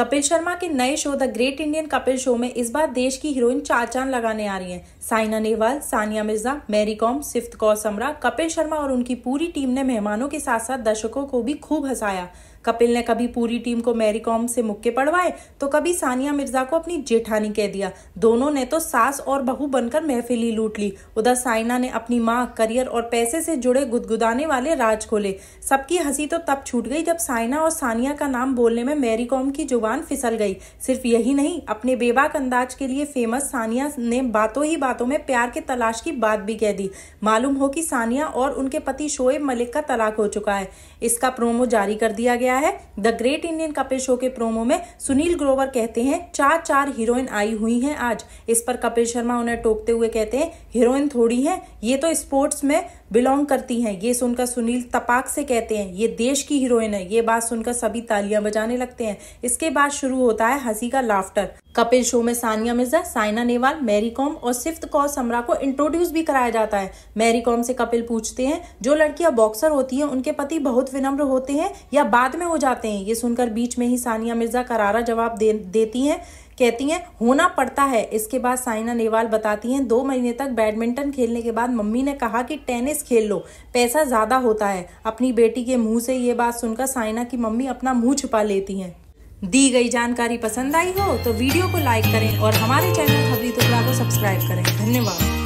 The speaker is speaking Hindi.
कपिल शर्मा के नए show the great Indian Kapil show में इस बार देश की हीरोइन चार चांद लगाने आ रही हैं साइना नेहवाल सानिया मिर्जा मैरी कॉम सिफ्त कौर समरा कपिल शर्मा और उनकी पूरी टीम ने मेहमानों के साथ साथ दर्शकों को भी खूब हंसाया कपिल ने कभी पूरी टीम को मैरी कॉम से मुक्के पड़वाए तो कभी सानिया मिर्जा को अपनी जेठानी कह दिया दोनों ने तो सास और बहू बनकर महफिल ही लूट ली उधर साइना ने अपनी माँ करियर और पैसे से जुड़े गुदगुदाने वाले राज खोले सबकी हंसी तो तब छूट गई जब साइना और सानिया का नाम बोलने में मैरी कॉम की जुबान फिसल गई सिर्फ यही नहीं अपने बेबाक अंदाज के लिए फेमस सानिया ने बातों ही बातों में प्यार के तलाश की बात भी कह दी मालूम हो कि सानिया और उनके पति शोएब मलिक का तलाक हो चुका है इसका प्रोमो जारी कर दिया गया गया है the great Indian Kapil show के प्रोमो में सुनील ग्रोवर कहते हैं चार चार हीरोइन आई हुई हैं आज इस पर कपिल शर्मा उन्हें टोकते हुए कहते हैं हीरोइन थोड़ी है ये तो स्पोर्ट्स में बिलोंग करती हैं ये सुनकर सुनील तपाक से कहते हैं ये देश की हीरोइन है ये बात सुनकर सभी तालियां बजाने लगते हैं इसके बाद शुरू होता है हंसी का लाफ्टर कपिल शो में सानिया मिर्जा साइना नेवाल मैरी कॉम और सिफ्त कौर समरा को इंट्रोड्यूस भी कराया जाता है मैरी कॉम से कपिल पूछते हैं जो लड़कियां बॉक्सर होती हैं उनके पति बहुत विनम्र होते हैं या बाद में हो जाते हैं ये सुनकर बीच में ही सानिया मिर्जा करारा जवाब दे, देती हैं कहती हैं होना पड़ता है इसके बाद साइना नेहवाल बताती हैं दो महीने तक बैडमिंटन खेलने के बाद मम्मी ने कहा कि टेनिस खेल लो पैसा ज़्यादा होता है अपनी बेटी के मुंह से ये बात सुनकर साइना की मम्मी अपना मुंह छुपा लेती हैं दी गई जानकारी पसंद आई हो तो वीडियो को लाइक करें और हमारे चैनल खबरी तो को सब्सक्राइब करें धन्यवाद